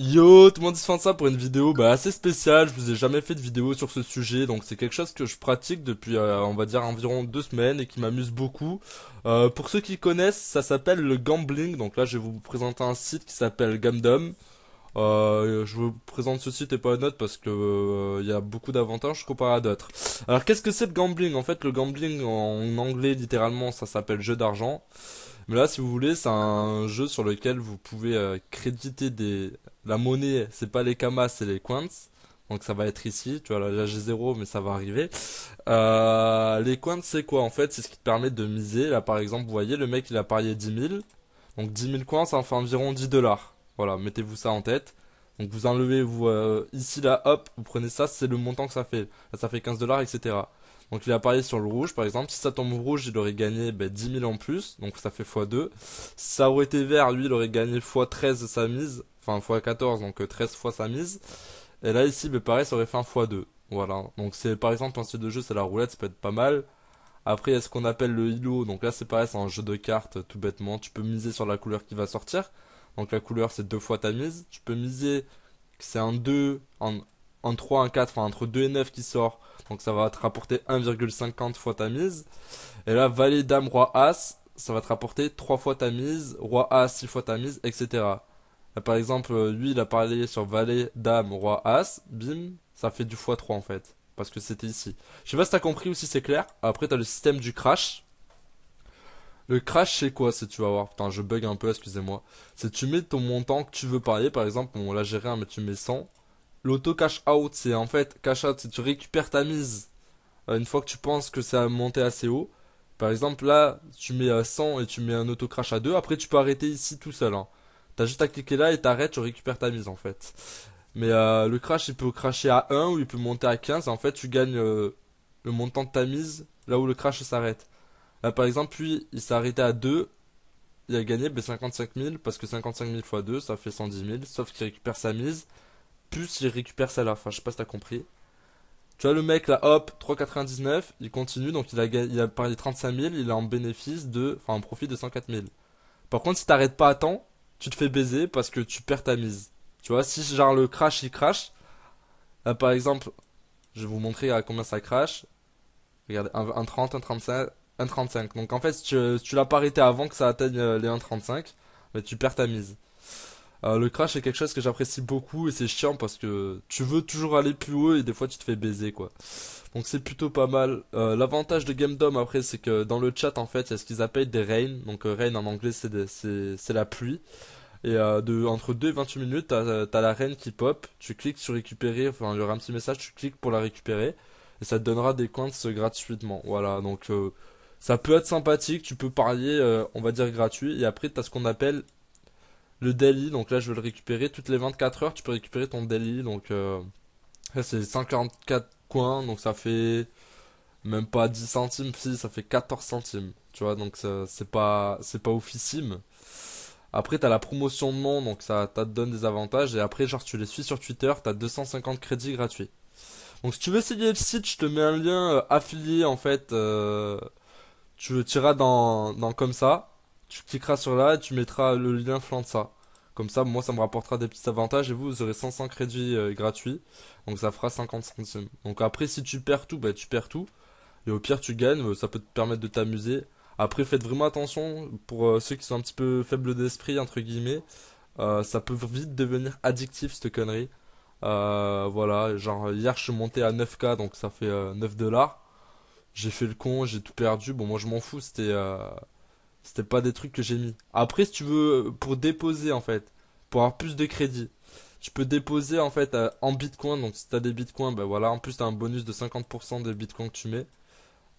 Yo, tout le monde se ça pour une vidéo bah, assez spéciale, je vous ai jamais fait de vidéo sur ce sujet, donc c'est quelque chose que je pratique depuis euh, on va dire environ deux semaines et qui m'amuse beaucoup. Euh, pour ceux qui connaissent, ça s'appelle le gambling, donc là je vais vous présenter un site qui s'appelle Gamdom. Euh, je vous présente ce site et pas un autre parce que il y a beaucoup d'avantages comparé à d'autres. Alors qu'est-ce que c'est le gambling En fait le gambling en anglais littéralement ça s'appelle jeu d'argent. Mais là, si vous voulez, c'est un jeu sur lequel vous pouvez créditer des, la monnaie, c'est pas les kamas, c'est les coins Donc ça va être ici, tu vois, là, j'ai 0 mais ça va arriver. Euh, les coins c'est quoi en fait C'est ce qui te permet de miser. Là par exemple, vous voyez, le mec il a parié 10 000. Donc 10 000 coins, ça en fait environ 10 dollars. Voilà, mettez-vous ça en tête. Donc vous enlevez vous, euh, ici là, hop, vous prenez ça, c'est le montant que ça fait. Là ça fait 15 dollars, etc. Donc il a parié sur le rouge, par exemple. Si ça tombe rouge, il aurait gagné ben, 10 000 en plus, donc ça fait x2. Si ça aurait été vert, lui, il aurait gagné x13 sa mise, enfin x14, donc 13 euh, fois sa mise. Et là, ici, ben, pareil, ça aurait fait un x2. Voilà. Donc c'est par exemple un style de jeu, c'est la roulette, ça peut être pas mal. Après, il y a ce qu'on appelle le hilo. Donc là, c'est pareil, c'est un jeu de cartes, euh, tout bêtement. Tu peux miser sur la couleur qui va sortir. Donc la couleur, c'est deux fois ta mise. Tu peux miser, que c'est un 2, un, en 3, en 4, enfin entre 2 et 9 qui sort. Donc ça va te rapporter 1,50 fois ta mise. Et là, valet, dame, roi, as, ça va te rapporter 3 fois ta mise, roi, as, 6 fois ta mise, etc. Là, par exemple, euh, lui, il a parlé sur valet, dame, roi, as, bim, ça fait du x3 en fait. Parce que c'était ici. Je sais pas si t'as compris ou si c'est clair. Après, t'as le système du crash. Le crash, c'est quoi si tu vas voir Putain, je bug un peu, excusez-moi. C'est tu mets ton montant que tu veux parier. Par exemple, bon, là j'ai rien, mais tu mets 100. L'auto-cash out, c'est en fait, cash out, c'est tu récupères ta mise euh, une fois que tu penses que ça a monté assez haut. Par exemple, là, tu mets 100 et tu mets un auto-crash à 2. Après, tu peux arrêter ici tout seul. Hein. T'as juste à cliquer là et t'arrêtes, tu récupères ta mise en fait. Mais euh, le crash, il peut crasher à 1 ou il peut monter à 15. En fait, tu gagnes euh, le montant de ta mise là où le crash s'arrête. Là, par exemple, lui, il s'est arrêté à 2. Il a gagné 55 ben, 000 parce que 55 000 x 2, ça fait 110 000. Sauf qu'il récupère sa mise plus il récupère celle-là. Enfin, je sais pas si t'as compris. Tu vois, le mec là, hop, 3,99, il continue, donc il a, il a parié 35 000, il est en bénéfice de. Enfin, en profit de 104 000. Par contre, si t'arrêtes pas à temps, tu te fais baiser parce que tu perds ta mise. Tu vois, si genre le crash il crash, par exemple, je vais vous montrer à combien ça crash. Regardez, 1,30, 1,35, 1,35. Donc en fait, si tu, l'as pas arrêté avant que ça atteigne euh, les 1,35, mais tu perds ta mise. Euh, le crash est quelque chose que j'apprécie beaucoup et c'est chiant parce que tu veux toujours aller plus haut et des fois tu te fais baiser quoi. Donc c'est plutôt pas mal. Euh, l'avantage de GameDom après c'est que dans le chat en fait il y a ce qu'ils appellent des rains. Donc euh, rain en anglais c'est la pluie. Et de, entre 2 et 28 minutes t'as as la reine qui pop. Tu cliques sur récupérer, enfin il y aura un petit message, tu cliques pour la récupérer. Et ça te donnera des coins gratuitement. Voilà donc ça peut être sympathique, tu peux parler on va dire gratuit. Et après t'as ce qu'on appelle le daily, donc là je vais le récupérer. Toutes les 24 heures, tu peux récupérer ton daily. Donc euh, c'est 54 coins, donc ça fait même pas 10 centimes, si ça fait 14 centimes. Tu vois, donc c'est pas, c'est pas oufissime. Après, t'as la promotion de nom, donc ça, te donne des avantages. Et après, genre, tu les suis sur Twitter, t'as 250 crédits gratuits. Donc, si tu veux essayer le site, je te mets un lien euh, affilié en fait. Euh, tu tireras dans, dans comme ça. Tu cliqueras sur là et tu mettras le lien de ça. Comme ça, moi, ça me rapportera des petits avantages et vous, vous aurez 500 crédits euh, gratuits. Donc ça fera 50 centimes. Donc après, si tu perds tout, bah, tu perds tout. Et au pire, tu gagnes. Euh, ça peut te permettre de t'amuser. Après, faites vraiment attention pour euh, ceux qui sont un petit peu faibles d'esprit, entre guillemets. ça peut vite devenir addictif, cette connerie. voilà, genre hier, je suis monté à 9K, donc ça fait 9 dollars. J'ai fait le con, j'ai tout perdu. Bon, moi, je m'en fous. C'était c'était pas des trucs que j'ai mis. Après, si tu veux, pour déposer en fait, pour avoir plus de crédit, tu peux déposer en fait euh, en bitcoin. Donc si t'as des bitcoins, ben voilà, en plus t'as un bonus de 50% des bitcoins que tu mets.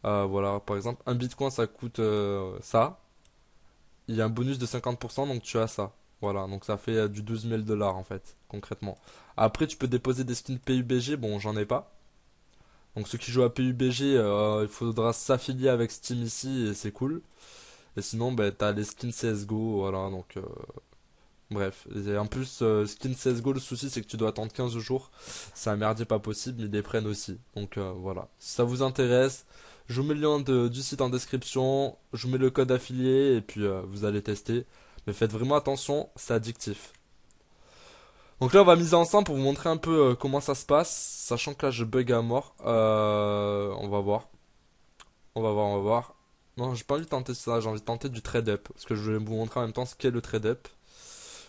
Euh, voilà, par exemple, un bitcoin ça coûte euh, ça. Il y a un bonus de 50%, donc tu as ça. Voilà, donc ça fait du 12 000 dollars en fait, concrètement. Après, tu peux déposer des skins PUBG. Bon, j'en ai pas. Donc ceux qui jouent à PUBG, il faudra s'affilier avec Steam ici et c'est cool. Et sinon, ben, t'as les skins CSGO, voilà, donc. Euh, bref. en plus, euh, skins CSGO, le souci, c'est que tu dois attendre 15 jours. C'est un merdier pas possible, ils les prennent aussi. Donc euh, voilà. Si ça vous intéresse, je vous mets le lien de, du site en description, je vous mets le code affilié, et puis vous allez tester. Mais faites vraiment attention, c'est addictif. Donc là, on va miser ensemble pour vous montrer un peu comment ça se passe, sachant que là, je bug à mort. on va voir. On va voir, on va voir. Non, j'ai pas envie de tenter ça, j'ai envie de tenter du trade-up. Parce que je vais vous montrer en même temps ce qu'est le trade-up.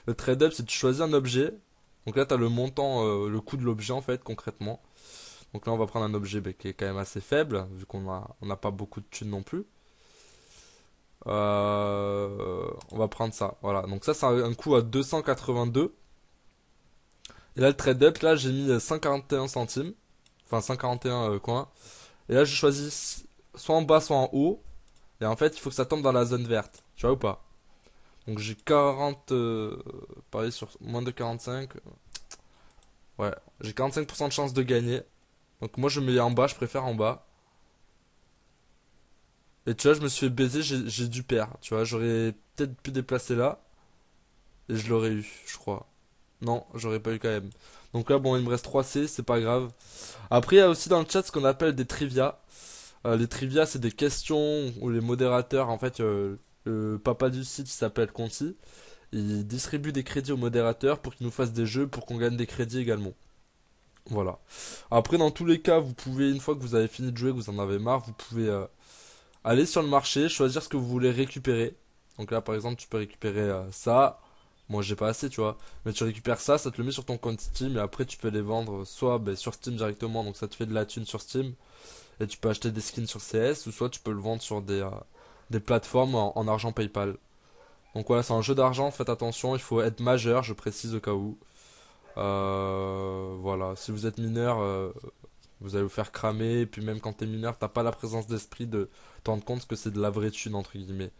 Le trade-up, c'est tu choisis un objet. Donc là, tu as le montant, euh, le coût de l'objet en fait, concrètement. Donc là, on va prendre un objet bah, qui est quand même assez faible, vu qu'on n'a on a pas beaucoup de thunes non plus. Euh, on va prendre ça, voilà. Donc ça, c'est un coût à 282. Et là, le trade-up, là, j'ai mis 141 centimes. Enfin, 141 quoi euh, Et là, je choisis soit en bas, soit en haut. Et en fait, il faut que ça tombe dans la zone verte. Tu vois ou pas Donc j'ai 40... Euh, pareil sur moins de 45. Euh, ouais, j'ai 45% de chance de gagner. Donc moi, je mets en bas, je préfère en bas. Et tu vois, je me suis fait baiser, j'ai dû perdre. Tu vois, j'aurais peut-être pu déplacer là. Et je l'aurais eu, je crois. Non, j'aurais pas eu quand même. Donc là, bon, il me reste 3 C, c'est pas grave. Après, il y a aussi dans le chat ce qu'on appelle des trivia. Euh, les trivia, c'est des questions où les modérateurs, en fait, euh, le papa du site s'appelle Conti. Il distribue des crédits aux modérateurs pour qu'ils nous fassent des jeux, pour qu'on gagne des crédits également. Voilà. Après, dans tous les cas, vous pouvez, une fois que vous avez fini de jouer, que vous en avez marre, vous pouvez euh, aller sur le marché, choisir ce que vous voulez récupérer. Donc là, par exemple, tu peux récupérer ça, moi j'ai pas assez, tu vois. Mais tu récupères ça, ça te le met sur ton compte Steam et après tu peux les vendre soit ben, sur Steam directement, donc ça te fait de la thune sur Steam et tu peux acheter des skins sur CS ou soit tu peux le vendre sur des, euh, des plateformes en, argent PayPal. Donc voilà, c'est un jeu d'argent, faites attention, il faut être majeur, je précise au cas où. Euh, voilà, si vous êtes mineur, euh, vous allez vous faire cramer, et puis même quand t'es mineur, t'as pas la présence d'esprit de te rendre compte que c'est de la vraie thune, entre guillemets.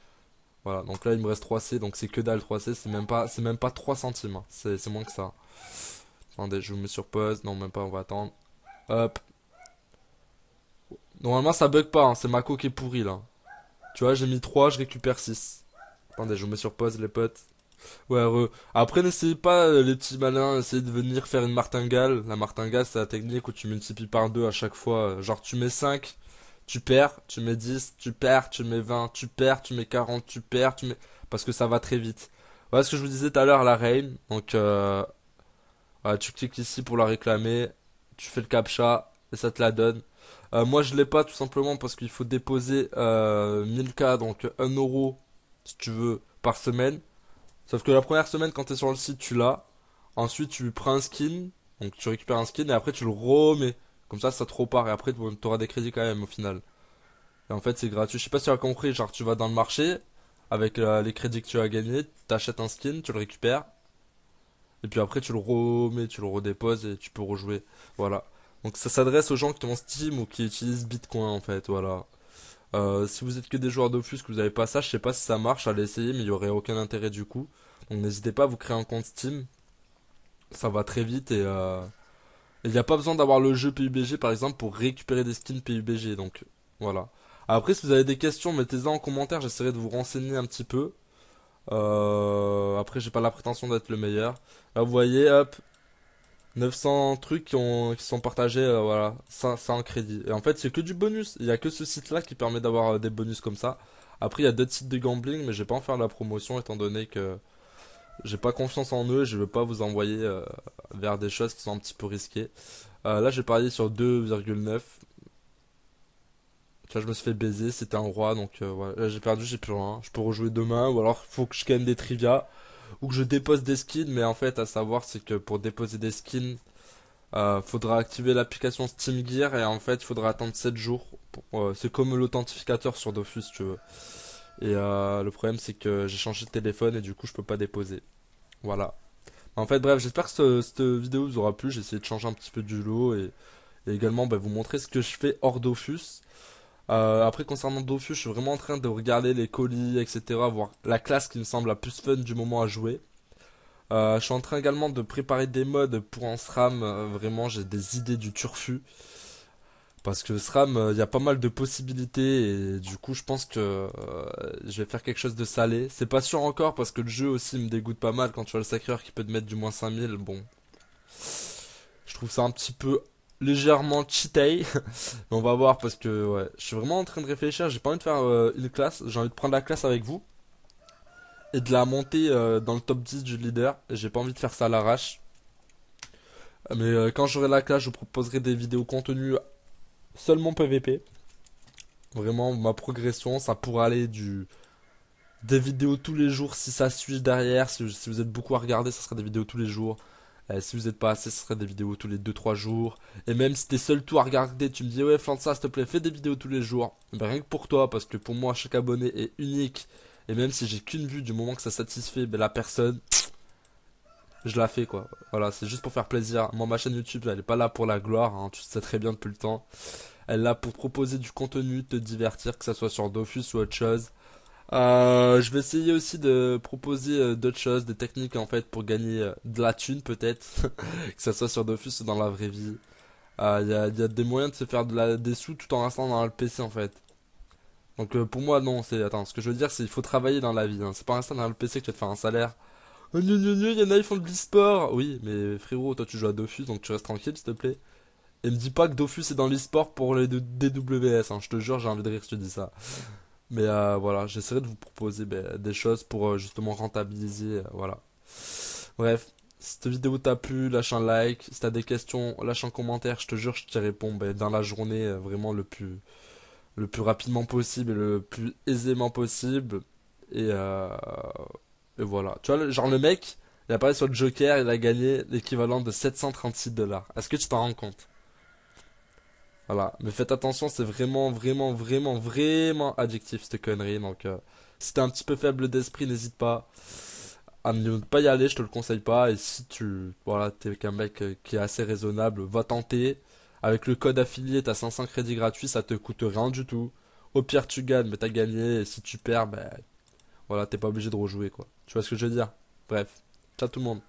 Voilà, donc là il me reste 3C, donc c'est que dalle 3C, c'est même pas c'est même pas 3 centimes, hein. c'est moins que ça. Attendez, je sur pause, non même pas, on va attendre. Hop. Normalement ça bug pas, hein. c'est ma qui est pourrie là. Tu vois, j'ai mis 3, je récupère 6. Attendez, je vous mets sur pause les potes. Ouais, heureux. Après, n'essayez pas, euh, les petits malins, essayez de venir faire une martingale. La martingale, c'est la technique où tu multiplies par 2 à chaque fois. Genre, tu mets 5, tu perds, tu mets 10, tu perds, tu mets 20, tu perds, tu mets 40, tu perds, tu mets... Parce que ça va très vite. Voilà ce que je vous disais tout à l'heure, la rain. Donc, euh, tu cliques ici pour la réclamer, tu fais le captcha et ça te la donne. Euh, moi, je l'ai pas tout simplement parce qu'il faut déposer euh, 1000K, donc 1 euro, si tu veux, par semaine. Sauf que la première semaine, quand tu es sur le site, tu l'as. Ensuite, tu prends un skin, donc tu récupères un skin et après tu le remets. Comme ça, ça te repart et après, tu auras des crédits quand même au final. Et en fait, c'est gratuit. Je sais pas si tu as compris, genre, tu vas dans le marché, avec euh, les crédits que tu as gagnés, t'achètes un skin, tu le récupères, et puis après, tu le remets, tu le redéposes et tu peux rejouer. Voilà. Donc, ça s'adresse aux gens qui ont Steam ou qui utilisent Bitcoin en fait. Voilà. Euh, si vous êtes que des joueurs d'Office que vous avez pas ça, je sais pas si ça marche, allez essayer, mais il y aurait aucun intérêt du coup. Donc n'hésitez pas à vous créer un compte Steam. Ça va très vite et, euh, il n'y a pas besoin d'avoir le jeu PUBG par exemple pour récupérer des skins PUBG. Donc voilà. Après, si vous avez des questions, mettez-les en commentaire. J'essaierai de vous renseigner un petit peu. Euh, après, j'ai pas la prétention d'être le meilleur. Là, vous voyez, hop, 900 trucs qui, ont, qui sont partagés, euh, voilà, ça, crédit. Et en fait, c'est que du bonus. Il y a que ce site-là qui permet d'avoir euh, des bonus comme ça. Après, il y a d'autres sites de gambling, mais je vais pas en faire la promotion étant donné que j'ai pas confiance en eux, je veux pas vous envoyer euh, vers des choses qui sont un petit peu risquées. Euh, là, j'ai parié sur 2,9. Tu vois, je me suis fait baiser, c'était un roi, donc euh, voilà. j'ai perdu, j'ai plus rien. Je peux rejouer demain, ou alors faut que je gagne des trivia, ou que je dépose des skins, mais en fait, à savoir, c'est que pour déposer des skins, faudra activer l'application Steam Gear, et en fait, il faudra attendre 7 jours. c'est comme l'authentificateur sur Dofus, tu veux. Et euh, le problème, c'est que j'ai changé de téléphone et du coup, je peux pas déposer. Voilà. En fait, bref, j'espère que cette vidéo vous aura plu. J'ai essayé de changer un petit peu du lot et, également bah, vous montrer ce que je fais hors Dofus. Euh, après, concernant Dofus, je suis vraiment en train de regarder les colis, etc. Voir la classe qui me semble la plus fun du moment à jouer. Euh, je suis en train également de préparer des modes pour un SRAM. vraiment, j'ai des idées du turfu. Parce que SRAM, euh, il y a pas mal de possibilités et du coup je pense que euh, je vais faire quelque chose de salé. C'est pas sûr encore parce que le jeu aussi me dégoûte pas mal quand tu vois le sacreur qui peut te mettre du moins 5000. Bon, je trouve ça un petit peu légèrement cheaté. Mais on va voir parce que ouais, je suis vraiment en train de réfléchir. J'ai pas envie de faire euh, une classe. J'ai envie de prendre la classe avec vous et de la monter dans le top 10 du leader. J'ai pas envie de faire ça à l'arrache. Mais quand j'aurai la classe, je vous proposerai des vidéos contenues seulement PVP. Vraiment, ma progression, ça pourrait aller du des vidéos tous les jours si ça suit derrière. Si, vous êtes beaucoup à regarder, ça sera des vidéos tous les jours. Euh, si vous n'êtes pas assez, ce serait des vidéos tous les 2-3 jours. Et même si t'es seul tout à regarder, tu me dis ouais ça s'il te plaît fais des vidéos tous les jours. Ben, rien que pour toi, parce que pour moi chaque abonné est unique. Et même si j'ai qu'une vue du moment que ça satisfait ben, la personne, je la fais quoi. Voilà, c'est juste pour faire plaisir. Moi, ma chaîne YouTube, elle est pas là pour la gloire, hein. tu sais très bien depuis le temps. Elle est là pour proposer du contenu, te divertir, que ça soit sur Dofus ou autre chose. Euh, je vais essayer aussi de proposer euh, d'autres choses, des techniques en fait pour gagner euh, de la thune peut-être, que ça soit sur Dofus ou dans la vraie vie. Il y, a, y, a, des moyens de se faire de la, des sous tout en restant dans le PC en fait. Donc pour moi non, c'est attends, ce que je veux dire c'est il faut travailler dans la vie, hein. c'est pas en restant dans le PC que tu vas te faire un salaire. Oh, il y a, ils font de l'e-sport. Oui, mais frérot, toi tu joues à Dofus, donc tu restes tranquille, s'il te plaît. Et me dis pas que Dofus est dans l'e-sport pour les DWS. Hein. Je te jure, j'ai envie de rire si tu dis ça. Mais euh, voilà, j'essaierai de vous proposer ben, des choses pour euh, justement rentabiliser. Euh, voilà. Bref, si cette vidéo t'a plu, lâche un like. Si t'as des questions, lâche un commentaire. Je te jure, je t'y réponds ben, dans la journée, euh, vraiment le plus, le plus rapidement possible et le plus aisément possible. Et et voilà. Tu vois, genre le mec, il apparaît sur le Joker, il a gagné l'équivalent de 736 dollars. Est-ce que tu t'en rends compte Voilà. Mais faites attention, c'est vraiment, vraiment, vraiment, vraiment addictif cette connerie. Donc, si euh, si t'es un petit peu faible d'esprit, n'hésite pas à ne pas y aller, je te le conseille pas. Et si tu, voilà, t'es qu'un mec euh, qui est assez raisonnable, va tenter. Avec le code affilié, t'as 500 crédits gratuits, ça te coûte rien du tout. Au pire, tu gagnes, mais t'as gagné. Et si tu perds, ben, voilà, t'es pas obligé de rejouer, quoi. Tu vois ce que je veux dire Bref, ciao tout le monde.